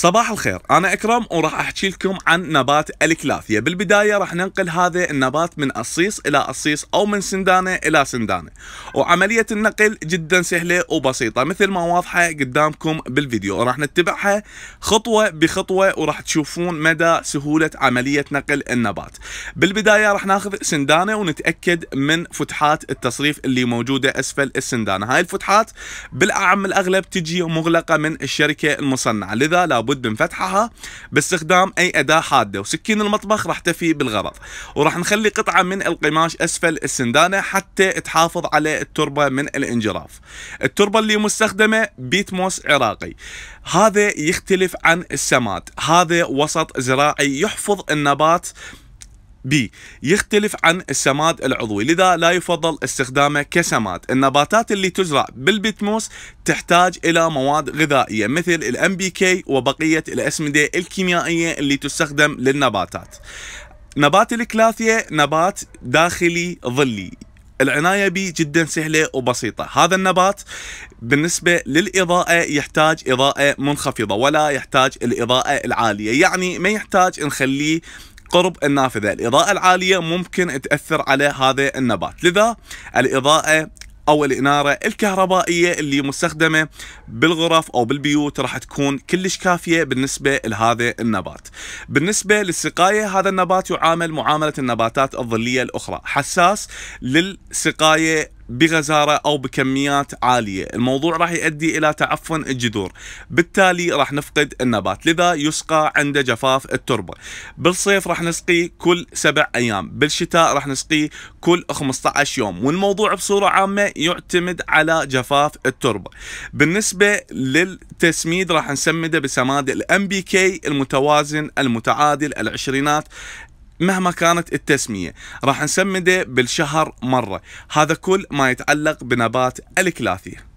صباح الخير أنا أكرم وراح أحكي لكم عن نبات الكلاثيا بالبداية راح ننقل هذا النبات من الصيص إلى الصيص أو من سندانة إلى سندانة وعملية النقل جدا سهلة وبسيطة مثل ما واضحة قدامكم بالفيديو راح نتبعها خطوة بخطوة وراح تشوفون مدى سهولة عملية نقل النبات بالبداية راح ناخذ سندانة ونتأكد من فتحات التصريف اللي موجودة أسفل السندانة هاي الفتحات بالأعم الأغلب تجي مغلقة من الشركة المصنعة لذا لابد لابد من فتحها باستخدام أي أداة حادة وسكين المطبخ راح تفي بالغرض وراح نخلي قطعة من القماش أسفل السندانة حتى تحافظ على التربة من الانجراف التربة اللي مستخدمة بيت موس عراقي هذا يختلف عن السماد هذا وسط زراعي يحفظ النبات بي يختلف عن السماد العضوي لذا لا يفضل استخدامه كسماد النباتات اللي تزرع بالبتموس تحتاج إلى مواد غذائية مثل الام بي كي وبقية الأسمدة الكيميائية اللي تستخدم للنباتات نبات الكلاثية نبات داخلي ظلي العناية به جدا سهلة وبسيطة هذا النبات بالنسبة للإضاءة يحتاج إضاءة منخفضة ولا يحتاج الإضاءة العالية يعني ما يحتاج نخليه قرب النافذة الإضاءة العالية ممكن تأثر على هذا النبات لذا الإضاءة او الاناره الكهربائيه اللي مستخدمه بالغرف او بالبيوت راح تكون كلش كافيه بالنسبه لهذا النبات. بالنسبه للسقايه هذا النبات يعامل معامله النباتات الظليه الاخرى، حساس للسقايه بغزارة أو بكميات عالية الموضوع راح يؤدي إلى تعفن الجذور بالتالي راح نفقد النبات لذا يسقى عند جفاف التربة بالصيف راح نسقيه كل سبع أيام بالشتاء راح نسقيه كل 15 يوم والموضوع بصورة عامة يعتمد على جفاف التربة بالنسبة للتسميد راح نسمده بسماد الام بي كي المتوازن المتعادل العشرينات مهما كانت التسمية راح نسمده بالشهر مرة هذا كل ما يتعلق بنبات الكلاثية